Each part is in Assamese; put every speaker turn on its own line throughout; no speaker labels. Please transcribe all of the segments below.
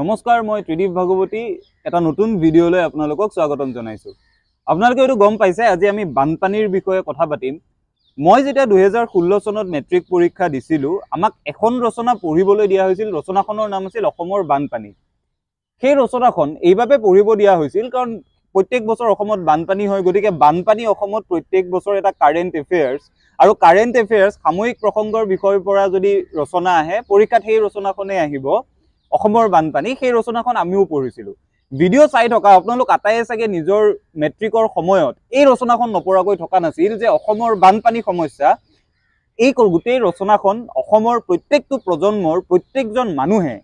নমস্কাৰ মই ত্ৰিদীপ ভাগৱতী এটা নতুন ভিডিঅ'লৈ আপোনালোকক স্বাগতম জনাইছোঁ আপোনালোকে এইটো গম পাইছে আজি আমি বানপানীৰ বিষয়ে কথা পাতিম মই যেতিয়া দুহেজাৰ ষোল্ল চনত মেট্ৰিক পৰীক্ষা দিছিলোঁ আমাক এখন ৰচনা পঢ়িবলৈ দিয়া হৈছিল ৰচনাখনৰ নাম আছিল অসমৰ বানপানী সেই ৰচনাখন এইবাবে পঢ়িব দিয়া হৈছিল কাৰণ প্ৰত্যেক বছৰ অসমত বানপানী হয় গতিকে বানপানী অসমত প্ৰত্যেক বছৰ এটা কাৰেণ্ট এফেয়াৰ্ছ আৰু কাৰেণ্ট এফেয়াৰ্ছ সাময়িক প্ৰসংগৰ বিষয়ৰ পৰা যদি ৰচনা আহে পৰীক্ষাত সেই ৰচনাখনেই আহিব অসমৰ বানপানী সেই ৰচনাখন আমিও পঢ়িছিলোঁ ভিডিঅ' চাই থকা আপোনালোক আটাই চাগে নিজৰ মেট্ৰিকৰ সময়ত এই ৰচনাখন নপৰাকৈ থকা নাছিল যে অসমৰ বানপানী সমস্যা এই গোটেই ৰচনাখন অসমৰ প্ৰত্যেকটো প্ৰজন্মৰ প্ৰত্যেকজন মানুহে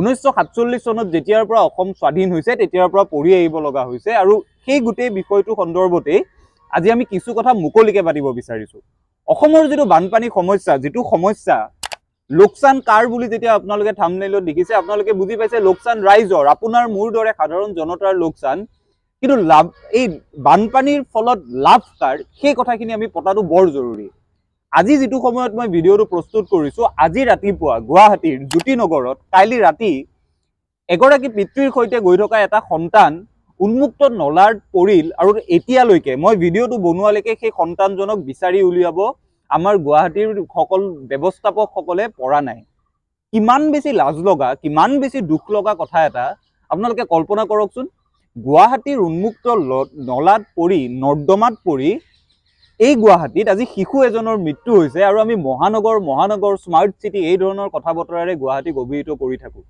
ঊনৈছশ সাতচল্লিছ চনত যেতিয়াৰ পৰা অসম স্বাধীন হৈছে তেতিয়াৰ পৰা পঢ়ি আহিব লগা হৈছে আৰু সেই গোটেই বিষয়টো সন্দৰ্ভতেই আজি আমি কিছু কথা মুকলিকে পাতিব বিচাৰিছোঁ অসমৰ যিটো বানপানী সমস্যা যিটো সমস্যা লোকচান কাৰ বুলি যেতিয়া আপোনালোকে থামনেলত দেখিছে আপোনালোকে বুজি পাইছে লোকচান ৰাইজৰ আপোনাৰ মোৰ দৰে সাধাৰণ জনতাৰ লোকচান কিন্তু লাভ এই বানপানীৰ ফলত লাভ কাৰ সেই কথাখিনি আমি পতাটো বৰ জৰুৰী আজি যিটো সময়ত মই ভিডিঅ'টো প্ৰস্তুত কৰিছোঁ আজি ৰাতিপুৱা গুৱাহাটীৰ জ্যোতি নগৰত কাইলৈ ৰাতি এগৰাকী পিতৃৰ সৈতে গৈ থকা এটা সন্তান উন্মুক্ত নলাৰ পৰিল আৰু এতিয়ালৈকে মই ভিডিঅ'টো বনোৱালৈকে সেই সন্তানজনক বিচাৰি উলিয়াব আমাৰ গুৱাহাটীৰ সকল ব্যৱস্থাপকসকলে পৰা নাই কিমান বেছি লাজ লগা কিমান বেছি দুখ লগা কথা এটা আপোনালোকে কল্পনা কৰকচোন গুৱাহাটীৰ উন্মুক্ত নলাত পৰি নৰ্দমাত পৰি এই গুৱাহাটীত আজি শিশু এজনৰ মৃত্যু হৈছে আৰু আমি মহানগৰ মহানগৰ স্মাৰ্ট চিটি এই ধৰণৰ কথা বতৰাৰে গুৱাহাটীক অভিহিত কৰি থাকোঁ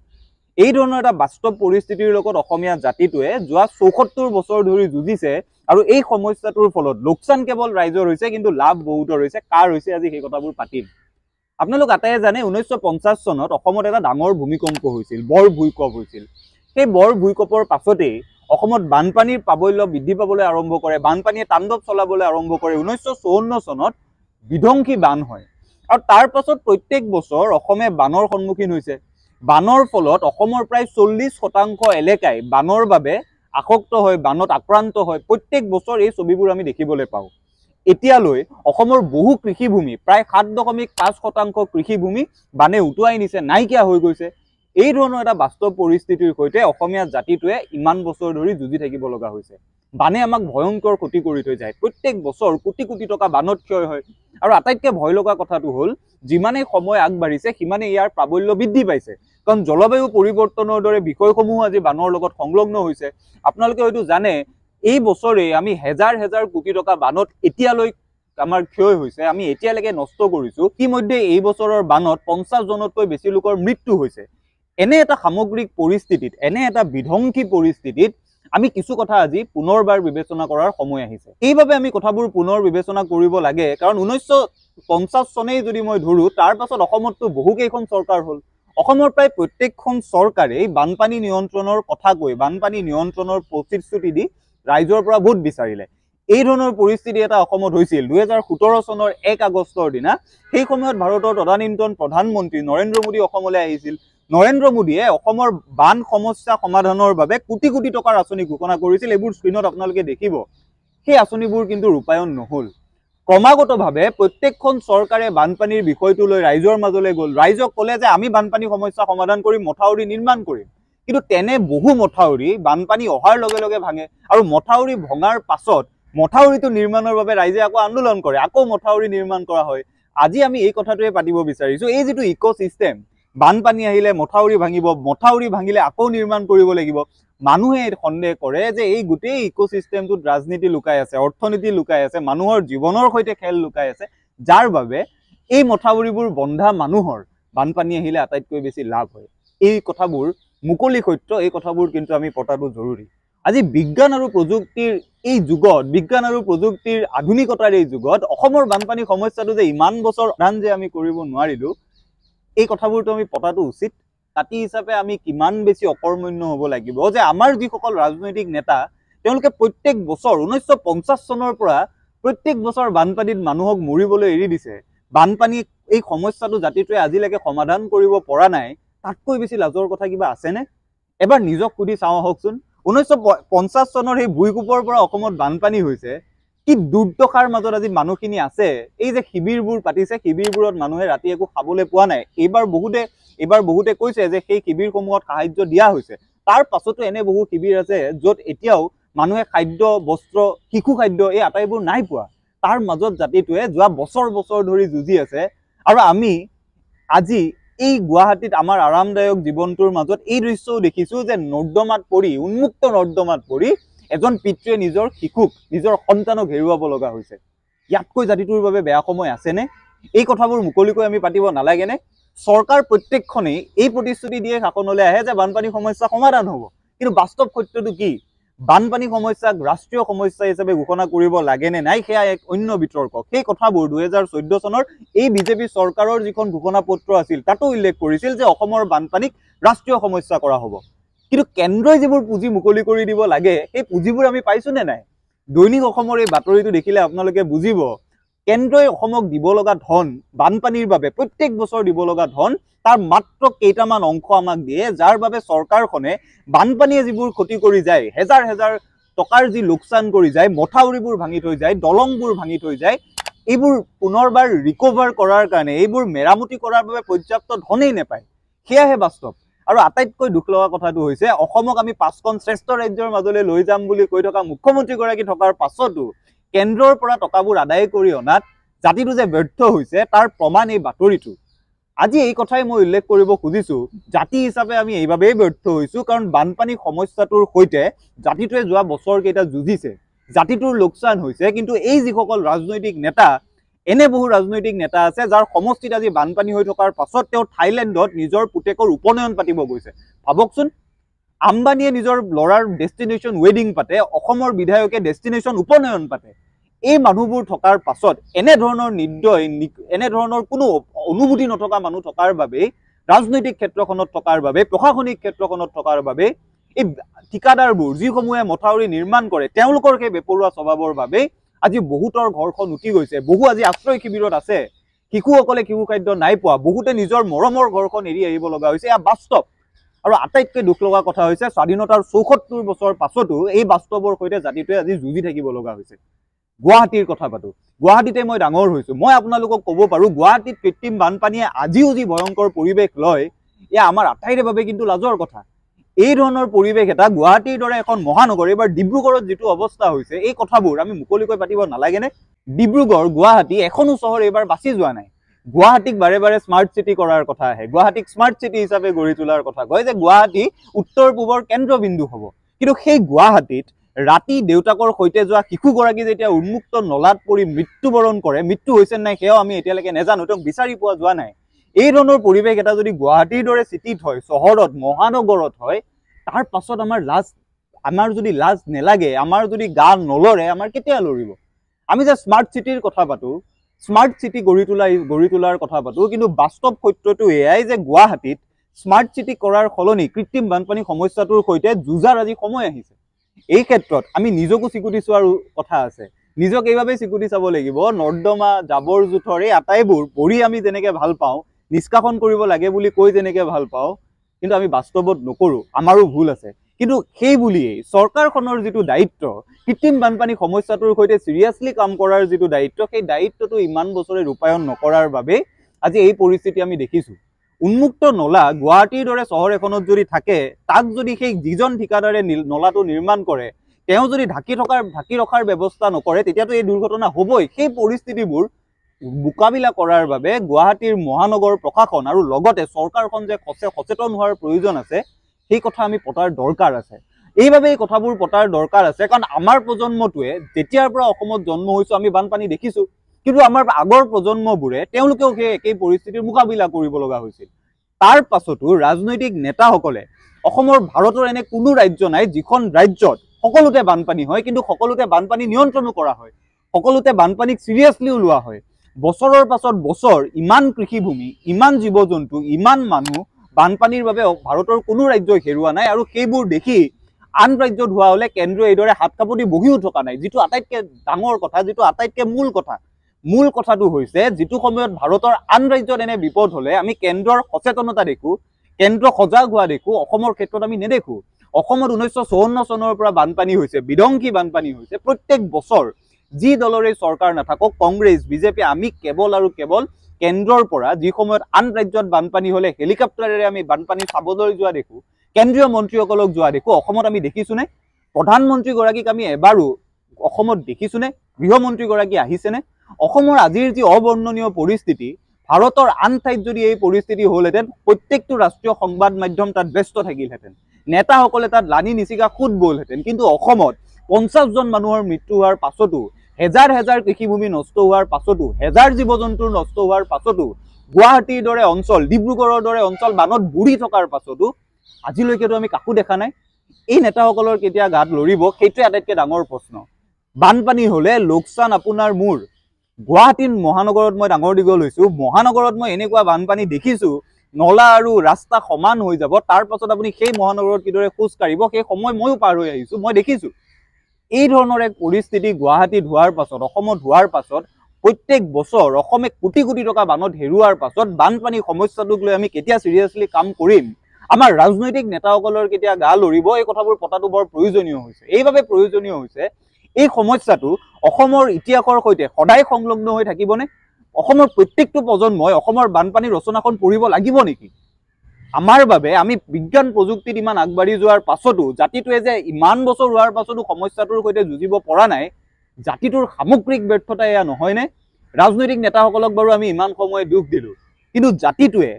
এই ধৰণৰ এটা বাস্তৱ পৰিস্থিতিৰ লগত অসমীয়া জাতিটোৱে যোৱা চৌসত্তৰ বছৰ ধৰি যুঁজিছে আৰু এই সমস্যাটোৰ ফলত লোকচান কেৱল ৰাইজৰ হৈছে কিন্তু লাভ বহুতৰ হৈছে কাৰ হৈছে আজি সেই কথাবোৰ পাতিম আপোনালোক আটাই জানে উনৈশশো পঞ্চাশ চনত এটা ডাঙৰ ভূমিকম্প হৈছিল বৰ ভূইকপ হৈছিল সেই বৰ ভূইকপৰ পাছতেই অসমত বানপানীৰ প্ৰাবল্য বৃদ্ধি পাবলে আৰম্ভ কৰে বানপানীয় তাণ্ডব চলাবলে আৰম্ভ কৰে উনৈশশো চনত বিধ্বংসী বান হয় আৰু তাৰ পাছত প্ৰত্যেক বছৰ অসমে বানৰ সন্মুখীন হৈছে বানৰ ফলত অসমৰ প্ৰায় চল্লিশ শতাংশ এলেকাই বানৰ বাবে আসক্ত হয় বানত আক্ৰান্ত হয় প্ৰত্যেক বছৰ এই ছবিবোৰ আমি দেখিবলৈ পাওঁ এতিয়ালৈ অসমৰ বহু কৃষিভূমি প্ৰায় সাত দশমিক পাঁচ শতাংশ কৃষিভূমি বানে উটুৱাই নিছে নাইকিয়া হৈ গৈছে এই ধৰণৰ এটা বাস্তৱ পৰিস্থিতিৰ সৈতে অসমীয়া জাতিটোৱে ইমান বছৰ ধৰি যুঁজি থাকিব লগা হৈছে বানে আমাক ভয়ংকৰ ক্ষতি কৰি থৈ যায় প্ৰত্যেক বছৰ কোটি কোটি টকা বানত ক্ষয় হয় আৰু আটাইতকৈ ভয় লগা কথাটো হ'ল যিমানেই সময় আগবাঢ়িছে সিমানেই ইয়াৰ প্ৰাবল্য বৃদ্ধি পাইছে কাৰণ জলবায়ু পৰিৱৰ্তনৰ দৰে বিষয়সমূহ আজি বানৰ লগত সংলগ্ন হৈছে আপোনালোকে হয়তো জানে এই বছৰে আমি হেজাৰ হেজাৰ কোটি টকা বানত এতিয়ালৈ আমাৰ ক্ষয় হৈছে আমি এতিয়ালৈকে নষ্ট কৰিছো ইতিমধ্যে এই বছৰৰ বানত জনতকৈ বেছি লোকৰ মৃত্যু হৈছে এনে এটা সামগ্ৰিক পৰিস্থিতিত এনে এটা বিধ্বংসী পৰিস্থিতিত আমি কিছু কথা আজি পুনৰবাৰ বিবেচনা কৰাৰ সময় আহিছে সেইবাবে আমি কথাবোৰ পুনৰ বিবেচনা কৰিব লাগে কাৰণ ঊনৈছশ পঞ্চাছ চনেই যদি মই ধৰোঁ তাৰ পাছত অসমততো বহুকেইখন চৰকাৰ হ'ল অসমৰ প্ৰায় প্ৰত্যেকখন চৰকাৰেই বানপানী নিয়ন্ত্ৰণৰ কথা কৈ বানপানী নিয়ন্ত্ৰণৰ প্ৰতিশ্ৰুতি দি ৰাইজৰ পৰা ভোট বিচাৰিলে এই ধৰণৰ পৰিস্থিতি এটা অসমত হৈছিল দুহেজাৰ সোতৰ চনৰ এক আগষ্টৰ দিনা সেই সময়ত ভাৰতৰ তদানীন্তন প্ৰধানমন্ত্ৰী নৰেন্দ্ৰ মোদী অসমলৈ আহিছিল নৰেন্দ্ৰ মোদীয়ে অসমৰ বান সমস্যা সমাধানৰ বাবে কোটি কোটি টকাৰ আঁচনি ঘোষণা কৰিছিল এইবোৰ স্ক্ৰীণত আপোনালোকে দেখিব সেই আঁচনিবোৰ কিন্তু ৰূপায়ণ নহ'ল ক্ৰমাগতভাৱে প্ৰত্যেকখন চৰকাৰে বানপানীৰ বিষয়টো লৈ ৰাইজৰ মাজলৈ গ'ল ৰাইজক ক'লে যে আমি বানপানী সমস্যা সমাধান কৰিম মথাউৰি নিৰ্মাণ কৰিম কিন্তু তেনে বহু মথাউৰি বানপানী অহাৰ লগে লগে ভাঙে আৰু মথাউৰি ভঙাৰ পাছত মথাউৰিটো নিৰ্মাণৰ বাবে ৰাইজে আকৌ আন্দোলন কৰে আকৌ মথাউৰি নিৰ্মাণ কৰা হয় আজি আমি এই কথাটোৱে পাতিব বিচাৰিছো এই যিটো ইক' চিষ্টেম বানপানী আহিলে মথাউৰি ভাঙিব মথাউৰি ভাঙিলে আকৌ নিৰ্মাণ কৰিব লাগিব মানুহে সন্দেহ কৰে যে এই গোটেই ইক' চিষ্টেমটোত ৰাজনীতি লুকাই আছে অৰ্থনীতি লুকাই আছে মানুহৰ জীৱনৰ সৈতে খেল লুকাই আছে যাৰ বাবে এই মথাউৰিবোৰ বন্ধা মানুহৰ বানপানী আহিলে আটাইতকৈ বেছি লাভ হয় এই কথাবোৰ মুকলি সত্য এই কথাবোৰ কিন্তু আমি পতাটো জৰুৰী আজি বিজ্ঞান আৰু প্ৰযুক্তিৰ এই যুগত বিজ্ঞান আৰু প্ৰযুক্তিৰ আধুনিকতাৰ এই যুগত অসমৰ বানপানী সমস্যাটো যে ইমান বছৰ আন যে আমি কৰিব নোৱাৰিলো এই কথাবোৰতো আমি পতাটো উচিত কাটি হিচাপে আমি কিমান বেছি অকৰ্মণ্য হ'ব লাগিব যে আমাৰ যিসকল ৰাজনৈতিক নেতা তেওঁলোকে প্ৰত্যেক বছৰ ঊনৈছশ চনৰ পৰা প্ৰত্যেক বছৰ বানপানীত মানুহক মৰিবলৈ এৰি দিছে বানপানী এই সমস্যাটো জাতিটোৱে আজিলৈকে সমাধান কৰিব পৰা নাই তাতকৈ বেছি লাজৰ কথা কিবা আছেনে এবাৰ নিজক সুধি চাওঁ আহকচোন ঊনৈছশ পঞ্চাছ চনৰ সেই ভূঁইকোপৰ পৰা অসমত বানপানী হৈছে কি দুৰ্দশাৰ মাজত আজি মানুহখিনি আছে এই যে শিবিৰবোৰ পাতিছে শিবিৰবোৰত মানুহে ৰাতি একো খাবলৈ পোৱা নাই এইবাৰ বহুতে এইবাৰ বহুতে কৈছে যে সেই শিবিৰসমূহত সাহায্য দিয়া হৈছে তাৰ পাছতো এনে বহু শিবিৰ আছে যত এতিয়াও মানুহে খাদ্য বস্ত্ৰ শিশু খাদ্য এই আটাইবোৰ নাই পোৱা তাৰ মাজত জাতিটোৱে যোৱা বছৰ বছৰ ধৰি যুঁজি আছে আৰু আমি আজি এই গুৱাহাটীত আমাৰ আৰামদায়ক জীৱনটোৰ মাজত এই দৃশ্যও দেখিছো যে নৰ্দমাত পৰি উন্মুক্ত নৰ্দমাত পৰি এজন পিতৃয়ে নিজৰ শিশুক নিজৰ সন্তানক হেৰুৱাব লগা হৈছে ইয়াতকৈ জাতিটোৰ বাবে বেয়া সময় আছেনে এই কথাবোৰ মুকলিকৈ আমি পাতিব নালাগেনে চৰকাৰ প্ৰত্যেকখনেই এই প্ৰতিশ্ৰুতি দিয়ে শাসনলৈ আহে যে বানপানী সমস্যা সমাধান হ'ব কিন্তু বাস্তৱ সত্যটো কি বানপানী সমস্যাক ৰাষ্ট্ৰীয় সমস্যা হিচাপে ঘোষণা কৰিব লাগেনে নাই সেয়া এক অন্য বিতৰ্ক সেই কথাবোৰ দুহেজাৰ চৈধ্য চনৰ এই বিজেপি চৰকাৰৰ যিখন ঘোষণা পত্ৰ আছিল তাতো উল্লেখ কৰিছিল যে অসমৰ বানপানীক ৰাষ্ট্ৰীয় সমস্যা কৰা হ'ব কিন্তু কেন্দ্ৰই যিবোৰ পুঁজি মুকলি কৰি দিব লাগে সেই পুঁজিবোৰ আমি পাইছোনে নাই দৈনিক অসমৰ এই বাতৰিটো দেখিলে আপোনালোকে বুজিব কেন্দ্ৰই অসমক দিব লগা ধন বানপানীৰ বাবে প্ৰত্যেক বছৰ দিব লগা ধন তাৰ মাত্ৰ কেইটামান অংশ আমাক দিয়ে যাৰ বাবে চৰকাৰখনে বানপানীয়ে যিবোৰ ক্ষতি কৰি যায় হেজাৰ হেজাৰ টকাৰ যি লোকচান কৰি যায় মথাউৰিবোৰ ভাঙি থৈ যায় দলংবোৰ ভাঙি থৈ যায় এইবোৰ পুনৰবাৰ ৰিকভাৰ কৰাৰ কাৰণে এইবোৰ মেৰামতি কৰাৰ বাবে পৰ্যাপ্ত ধনেই নেপায় সেয়াহে বাস্তৱ আৰু আটাইতকৈ দুখ লগা কথাটো হৈছে অসমক আমি পাঁচখন শ্ৰেষ্ঠ ৰাজ্যৰ মাজলৈ লৈ যাম বুলি কৈ থকা মুখ্যমন্ত্ৰীগৰাকী থকাৰ পাছতো কেন্দ্ৰৰ পৰা টকাবোৰ আদায় কৰি অনাত জাতিটো যে ব্যৰ্থ হৈছে তাৰ প্ৰমাণ এই বাতৰিটো আজি এই কথাই মই উল্লেখ কৰিব খুজিছো জাতি হিচাপে আমি এইবাবেই ব্যৰ্থ হৈছো কাৰণ বানপানী সমস্যাটোৰ সৈতে জাতিটোৱে যোৱা বছৰ কেইটা যুঁজিছে জাতিটোৰ লোকচান হৈছে কিন্তু এই যিসকল ৰাজনৈতিক নেতা এনে বহু ৰাজনৈতিক নেতা আছে যাৰ সমষ্টিত আজি বানপানী হৈ থকাৰ পাছত তেওঁ থাইলেণ্ডত নিজৰ পুতেকৰ উপনয়ন পাতিব গৈছে ভাবকচোন আম্বানীয়ে নিজৰ ল'ৰাৰ ডেষ্টিনেশ্যন ৱেডিং পাতে অসমৰ বিধায়কে ডেষ্টিনেশ্যন উপনয়ন পাতে এই মানুহবোৰ থকাৰ পাছত এনেধৰণৰ নিৰ্দয় এনেধৰণৰ কোনো অনুভূতি নথকা মানুহ থকাৰ বাবেই ৰাজনৈতিক ক্ষেত্ৰখনত থকাৰ বাবে প্ৰশাসনিক ক্ষেত্ৰখনত থকাৰ বাবে এই ঠিকাদাৰবোৰ যিসমূহে মথাউৰি নিৰ্মাণ কৰে তেওঁলোকৰ সেই বেপৰুৱা স্বভাৱৰ বাবেই আজি বহুতৰ ঘৰখন উটি গৈছে বহু আজি আশ্ৰয় শিবিৰত আছে শিশুসকলে শিশু খাদ্য নাই পোৱা বহুতে নিজৰ মৰমৰ ঘৰখন এৰি আহিব লগা হৈছে এয়া বাস্তৱ আৰু আটাইতকৈ দুখ লগা কথা হৈছে স্বাধীনতাৰ চৌসত্তৰ বছৰ পাছতো এই বাস্তৱৰ সৈতে জাতিটোৱে আজি যুঁজি থাকিব লগা হৈছে গুৱাহাটীৰ কথা পাতো গুৱাহাটীতে মই ডাঙৰ হৈছো মই আপোনালোকক ক'ব পাৰোঁ গুৱাহাটীত কৃত্ৰিম বানপানীয়ে আজিও যি ভয়ংকৰ পৰিৱেশ লয় এয়া আমাৰ আটাইৰে বাবে কিন্তু লাজৰ কথা এই ধৰণৰ পৰিৱেশ এটা গুৱাহাটীৰ দৰে এখন মহানগৰ এইবাৰ ডিব্ৰুগড়ত যিটো অৱস্থা হৈছে এই কথাবোৰ আমি মুকলিকৈ পাতিব নালাগে ডিব্ৰুগড় গুৱাহাটী এখনো চহৰ এইবাৰ বাঁচি যোৱা নাই গুৱাহাটীক বাৰে বাৰে স্মাৰ্ট চিটি কৰাৰ কথা আহে গুৱাহাটীক স্মাৰ্ট চিটি হিচাপে গঢ়ি তোলাৰ কথা কয় যে গুৱাহাটী উত্তৰ পূবৰ কেন্দ্ৰবিন্দু হব কিন্তু সেই গুৱাহাটীত ৰাতি দেউতাকৰ সৈতে যোৱা শিশুগৰাকী যেতিয়া উন্মুক্ত নলাত পৰি মৃত্যুবৰণ কৰে মৃত্যু হৈছে নাই সেয়াও আমি এতিয়ালৈকে নেজানো তেওঁক বিচাৰি পোৱা যোৱা নাই এই ধৰণৰ পৰিৱেশ এটা যদি গুৱাহাটীৰ দৰে চিটিত হয় চহৰত মহানগৰত হয় তাৰ পাছত আমাৰ লাজ আমাৰ যদি লাজ নেলাগে আমাৰ যদি গা নলৰে আমাৰ কেতিয়া লৰিব আমি যে স্মাৰ্ট চিটিৰ কথা পাতো স্মাৰ্ট চিটি গঢ়ি তোলা গঢ়ি তোলাৰ কথা পাতো কিন্তু বাস্তৱ সত্যটো এয়াই যে গুৱাহাটীত স্মাৰ্ট চিটি কৰাৰ সলনি কৃত্ৰিম বানপানী সমস্যাটোৰ সৈতে যুঁজাৰ আজি সময় আহিছে এই ক্ষেত্ৰত আমি নিজকো চিকুটি চোৱাৰ কথা আছে নিজক এইভাৱেই চিকুটি চাব লাগিব নৰ্দমা জাবৰ জোঁথৰ এই আটাইবোৰ পৰি আমি যেনেকে ভাল পাওঁ নিষ্কাশন কৰিব লাগে বুলি কৈ যেনেকৈ ভাল পাওঁ কিন্তু আমি বাস্তৱত নকৰোঁ আমাৰো ভুল আছে কিন্তু সেই বুলিয়েই চৰকাৰখনৰ যিটো দায়িত্ব কৃত্ৰিম বানপানী সমস্যাটোৰ সৈতে চিৰিয়াছলি কাম কৰাৰ যিটো দায়িত্ব সেই দায়িত্বটো ইমান বছৰে ৰূপায়ণ নকৰাৰ বাবে আজি এই পৰিস্থিতি আমি দেখিছোঁ উন্মুক্ত নলা গুৱাহাটীৰ দৰে চহৰ এখনত যদি থাকে তাক যদি সেই যিজন ঠিকাদাৰে নলাটো নিৰ্মাণ কৰে তেওঁ যদি ঢাকি থকাৰ ঢাকি ৰখাৰ ব্যৱস্থা নকৰে তেতিয়াতো এই দুৰ্ঘটনা হ'বই সেই পৰিস্থিতিবোৰ মোকাবিলা কৰাৰ বাবে গুৱাহাটীৰ মহানগৰ প্ৰশাসন আৰু লগতে চৰকাৰখন যে সচে সচেতন হোৱাৰ প্ৰয়োজন আছে সেই কথা আমি পতাৰ দৰকাৰ আছে এইবাবে এই কথাবোৰ পতাৰ দৰকাৰ আছে কাৰণ আমাৰ প্ৰজন্মটোৱে যেতিয়াৰ পৰা অসমত জন্ম হৈছোঁ আমি বানপানী দেখিছোঁ কিন্তু আমাৰ আগৰ প্ৰজন্মবোৰে তেওঁলোকেও সেই একেই পৰিস্থিতিৰ মোকাবিলা কৰিব লগা হৈছিল তাৰ পাছতো ৰাজনৈতিক নেতাসকলে অসমৰ ভাৰতৰ এনে কোনো ৰাজ্য নাই যিখন ৰাজ্যত সকলোতে বানপানী হয় কিন্তু সকলোতে বানপানী নিয়ন্ত্ৰণো কৰা হয় সকলোতে বানপানীক চিৰিয়াছলিও লোৱা হয় বছৰৰ পাছত বছৰ ইমান কৃষিভূমি ইমান জীৱ জন্তু ইমান মানুহ বানপানীৰ বাবে ভাৰতৰ কোনো ৰাজ্যই হেৰুৱা নাই আৰু সেইবোৰ দেখি আন ৰাজ্যত হোৱা হ'লে কেন্দ্ৰই এইদৰে হাত কাপতি বহিও থকা নাই যিটো আটাইতকৈ ডাঙৰ কথা যিটো আটাইতকৈ মূল কথা মূল কথাটো হৈছে যিটো সময়ত ভাৰতৰ আন ৰাজ্যত এনে বিপদ হ'লে আমি কেন্দ্ৰৰ সচেতনতা দেখো কেন্দ্ৰ সজাগ হোৱা দেখো অসমৰ ক্ষেত্ৰত আমি নেদেখো অসমত ঊনৈছশ চৌৱন্ন চনৰ পৰা বানপানী হৈছে বিদংশী বানপানী হৈছে প্ৰত্যেক বছৰ যি দলৰে চৰকাৰ নাথাকক কংগ্ৰেছ বিজেপি আমি কেৱল আৰু কেৱল কেন্দ্ৰৰ পৰা যি সময়ত আন ৰাজ্যত বানপানী হ'লে হেলিকপ্টাৰেৰে আমি বানপানী চাবলৈ যোৱা দেখো কেন্দ্ৰীয় মন্ত্ৰীসকলক যোৱা দেখো অসমত আমি দেখিছোনে প্ৰধানমন্ত্ৰীগৰাকীক আমি এবাৰো অসমত দেখিছোনে গৃহমন্ত্ৰীগৰাকী আহিছেনে অসমৰ আজিৰ যি অৱৰ্ণনীয় পৰিস্থিতি ভাৰতৰ আন ঠাইত যদি এই পৰিস্থিতি হ'লহেঁতেন প্ৰত্যেকটো ৰাষ্ট্ৰীয় সংবাদ মাধ্যম তাত ব্যস্ত থাকিলহেঁতেন নেতাসকলে তাত লানি নিচিকা সুত বলহেঁতেন কিন্তু অসমত পঞ্চাছজন মানুহৰ মৃত্যু হোৱাৰ পাছতো হেজাৰ হেজাৰ কৃষিভূমি নষ্ট হোৱাৰ পাছতো হেজাৰ জীৱ জন্তু নষ্ট হোৱাৰ পাছতো গুৱাহাটীৰ দৰে অঞ্চল ডিব্ৰুগড়ৰ দৰে অঞ্চল বানত বুৰি থকাৰ পাছতো আজিলৈকেতো আমি কাকো দেখা নাই এই নেতাসকলৰ কেতিয়া গাত লৰিব সেইটোৱে আটাইতকৈ ডাঙৰ প্ৰশ্ন বানপানী হ'লে লোকচান আপোনাৰ মোৰ গুৱাহাটীত মহানগৰত মই ডাঙৰ দীঘল হৈছোঁ মহানগৰত মই এনেকুৱা বানপানী দেখিছোঁ নলা আৰু ৰাস্তা সমান হৈ যাব তাৰ পাছত আপুনি সেই মহানগৰত কিদৰে খোজ কাঢ়িব সেই সময় ময়ো পাৰ হৈ আহিছোঁ মই দেখিছোঁ এই ধৰণৰ এক পৰিস্থিতি গুৱাহাটীত হোৱাৰ পাছত অসমত হোৱাৰ পাছত প্ৰত্যেক বছৰ বছৰ কোটি কোটি টকা বানত হেৰুৱাৰ পাছত বানপানীৰ সমস্যাটোক লৈ আমি কেতিয়া চিৰিয়াছলি কাম কৰিম আমাৰ ৰাজনৈতিক নেতাসকলৰ কেতিয়া গা লৰিব এই কথাবোৰ পতাটো বৰ প্ৰয়োজনীয় হৈছে এইবাবে প্ৰয়োজনীয় হৈছে এই সমস্যাটো অসমৰ ইতিহাসৰ সৈতে সদায় সংলগ্ন হৈ থাকিবনে অসমৰ প্ৰত্যেকটো প্ৰজন্মই অসমৰ বানপানী ৰচনাখন পঢ়িব লাগিব নেকি আমাৰ বাবে আমি বিজ্ঞান প্ৰযুক্তিত ইমান আগবাঢ়ি যোৱাৰ পাছতো জাতিটোৱে যে ইমান বছৰ হোৱাৰ পাছতো সমস্যাটোৰ সৈতে যুঁজিব পৰা নাই জাতিটোৰ সামগ্ৰিক ব্যৰ্থতা এয়া নহয়নে ৰাজনৈতিক নেতাসকলক বাৰু আমি ইমান সময় দুখ দিলোঁ কিন্তু জাতিটোৱে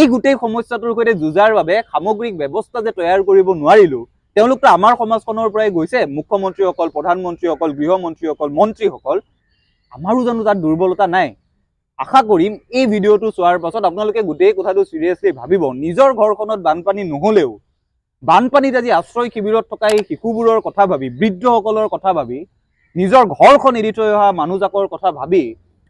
এই গোটেই সমস্যাটোৰ সৈতে যুঁজাৰ বাবে সামগ্ৰিক ব্যৱস্থা যে তৈয়াৰ কৰিব নোৱাৰিলোঁ তেওঁলোকতো আমাৰ সমাজখনৰ পৰাই গৈছে মুখ্যমন্ত্ৰীসকল প্ৰধানমন্ত্ৰীসকল গৃহমন্ত্ৰীসকল মন্ত্ৰীসকল আমাৰো জানো তাত দুৰ্বলতা নাই আশা কৰিম এই ভিডিঅ'টো চোৱাৰ পাছত আপোনালোকে গোটেই কথাটো চিৰিয়াছলি ভাবিব নিজৰ ঘৰখনত বানপানী নহলেও বানপানীত আজি আশ্ৰয় শিবিৰত থকা এই শিশুবোৰৰ কথা ভাবি বৃদ্ধসকলৰ কথা ভাবি নিজৰ ঘৰখন এৰি থৈ অহা মানুহজাকৰ কথা ভাবি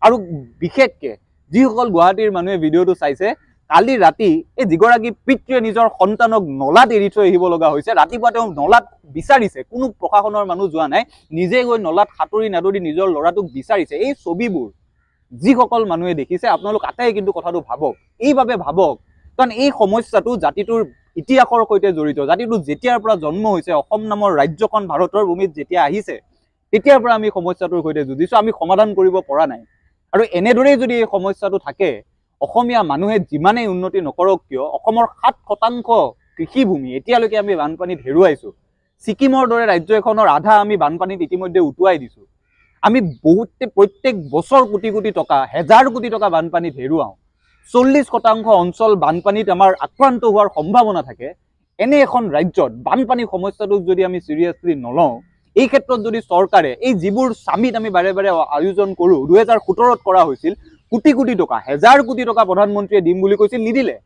আৰু বিশেষকে যিসকল গুৱাহাটীৰ মানুহে ভিডিঅ'টো চাইছে কালি ৰাতি এই যিগৰাকী পিতৃয়ে নিজৰ সন্তানক নলাত এৰি থৈ আহিব লগা হৈছে ৰাতিপুৱা তেওঁ নলাত বিচাৰিছে কোনো প্ৰশাসনৰ মানুহ যোৱা নাই নিজে গৈ নলাত সাঁতুৰি নাদৰি নিজৰ ল'ৰাটোক বিচাৰিছে এই ছবিবোৰ যিসকল মানুহে দেখিছে আপোনালোক আটাই কিন্তু কথাটো ভাবক এইবাবে ভাবক কাৰণ এই সমস্যাটো জাতিটোৰ ইতিহাসৰ সৈতে জড়িত জাতিটো যেতিয়াৰ পৰা জন্ম হৈছে অসম নামৰ ৰাজ্যখন ভাৰতৰ ভূমিত যেতিয়া আহিছে তেতিয়াৰ পৰা আমি সমস্যাটোৰ সৈতে যুঁজিছো আমি সমাধান কৰিব পৰা নাই আৰু এনেদৰেই যদি এই সমস্যাটো থাকে অসমীয়া মানুহে যিমানেই উন্নতি নকৰক কিয় অসমৰ সাত শতাংশ কৃষিভূমি এতিয়ালৈকে আমি বানপানীত হেৰুৱাইছো ছিকিমৰ দৰে ৰাজ্য এখনৰ আধা আমি বানপানীত ইতিমধ্যে উটুৱাই দিছো আমি বহুতে প্ৰত্যেক বছৰ কোটি কোটি টকা হেজাৰ কোটি টকা বানপানীত হেৰুৱাওঁ চল্লিছ শতাংশ অঞ্চল বানপানীত আমাৰ আক্ৰান্ত হোৱাৰ সম্ভাৱনা থাকে এনে এখন ৰাজ্যত বানপানী সমস্যাটোক যদি আমি চিৰিয়াছলি নলওঁ এই ক্ষেত্ৰত যদি চৰকাৰে এই যিবোৰ চামিট আমি বাৰে বাৰে আয়োজন কৰোঁ দুহেজাৰ সোতৰত কৰা হৈছিল কোটি কোটি টকা হেজাৰ কোটি টকা প্ৰধানমন্ত্ৰীয়ে দিম বুলি কৈছিল নিদিলে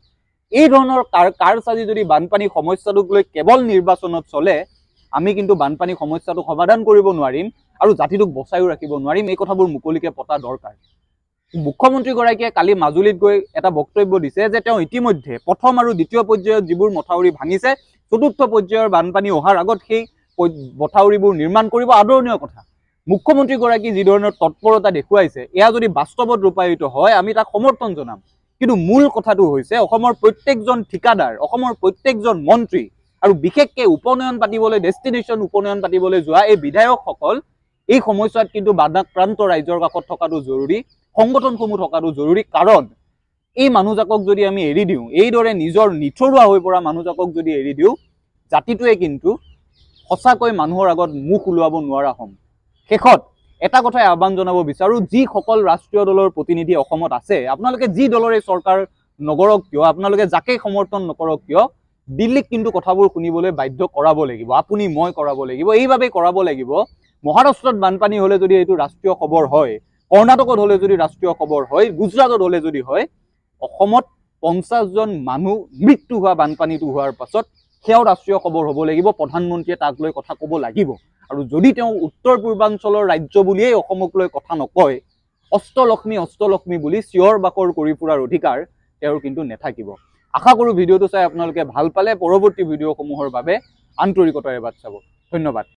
এই ধৰণৰ কাৰ কাৰ চাজি যদি বানপানীৰ সমস্যাটোক লৈ কেৱল নিৰ্বাচনত চলে আমি কিন্তু বানপানী সমস্যাটো সমাধান কৰিব নোৱাৰিম আৰু জাতিটোক বচাইও ৰাখিব নোৱাৰিম এই কথাবোৰ মুকলিকে পতা দৰকাৰ মুখ্যমন্ত্ৰীগৰাকীয়ে কালি মাজুলীত গৈ এটা বক্তব্য দিছে যে তেওঁ ইতিমধ্যে প্ৰথম আৰু দ্বিতীয় পৰ্যায়ত যিবোৰ মথাউৰি ভাঙিছে চতুৰ্থ পৰ্যায়ৰ বানপানী অহাৰ আগত সেই মথাউৰিবোৰ নিৰ্মাণ কৰিব আদৰণীয় কথা যি ধৰণৰ তৎপৰতা দেখুৱাইছে এয়া যদি বাস্তৱত ৰূপায়িত হয় আমি তাক সমৰ্থন জনাম কিন্তু মূল কথাটো হৈছে অসমৰ প্ৰত্যেকজন ঠিকাদাৰ অসমৰ প্ৰত্যেকজন মন্ত্ৰী আৰু বিশেষকে উপনয়ন পাতিবলৈ ডেষ্টিনেশ্যন উপনয়ন পাতিবলৈ যোৱা এই বিধায়কসকল এই সময়ছোৱাত কিন্তু বাধাক্ৰান্ত ৰাইজৰ কাষত থকাটো জৰুৰী সংগঠনসমূহ থকাটো জৰুৰী কাৰণ এই মানুহজাকক যদি আমি এৰি দিওঁ এইদৰে নিজৰ নিথৰুৱা হৈ পৰা মানুহজাকক যদি এৰি দিওঁ জাতিটোৱে কিন্তু সঁচাকৈ মানুহৰ আগত মুখ ওলোৱাব নোৱাৰা হ'ম শেষত এটা কথাই আহ্বান জনাব বিচাৰোঁ যিসকল ৰাষ্ট্ৰীয় দলৰ প্ৰতিনিধি অসমত আছে আপোনালোকে যি দলৰে চৰকাৰ নগৰক কিয় আপোনালোকে যাকেই সমৰ্থন নকৰক কিয় দিল্লীক কিন্তু কথাবোৰ শুনিবলৈ বাধ্য কৰাব লাগিব আপুনি মই কৰাব লাগিব এইবাবেই কৰাব লাগিব মহাৰাষ্ট্ৰত বানপানী হ'লে যদি এইটো ৰাষ্ট্ৰীয় খবৰ হয় কৰ্ণাটকত হ'লে যদি ৰাষ্ট্ৰীয় খবৰ হয় গুজৰাটত হ'লে যদি হয় অসমত পঞ্চাছজন মানুহ মৃত্যু হোৱা বানপানীটো হোৱাৰ পাছত সেয়াও ৰাষ্ট্ৰীয় খবৰ হ'ব লাগিব প্ৰধানমন্ত্ৰীয়ে তাক লৈ কথা ক'ব লাগিব আৰু যদি তেওঁ উত্তৰ পূৰ্বাঞ্চলৰ ৰাজ্য বুলিয়েই অসমক লৈ কথা নকয় অষ্টলক্ষ্মী অষ্টলক্ষ্মী বুলি চিঞৰ বাকৰ কৰি ফুৰাৰ অধিকাৰ তেওঁৰ কিন্তু নাথাকিব আশা কৰোঁ ভিডিঅ'টো চাই আপোনালোকে ভাল পালে পৰৱৰ্তী ভিডিঅ'সমূহৰ বাবে আন্তৰিকতাৰে বাট চাব ধন্যবাদ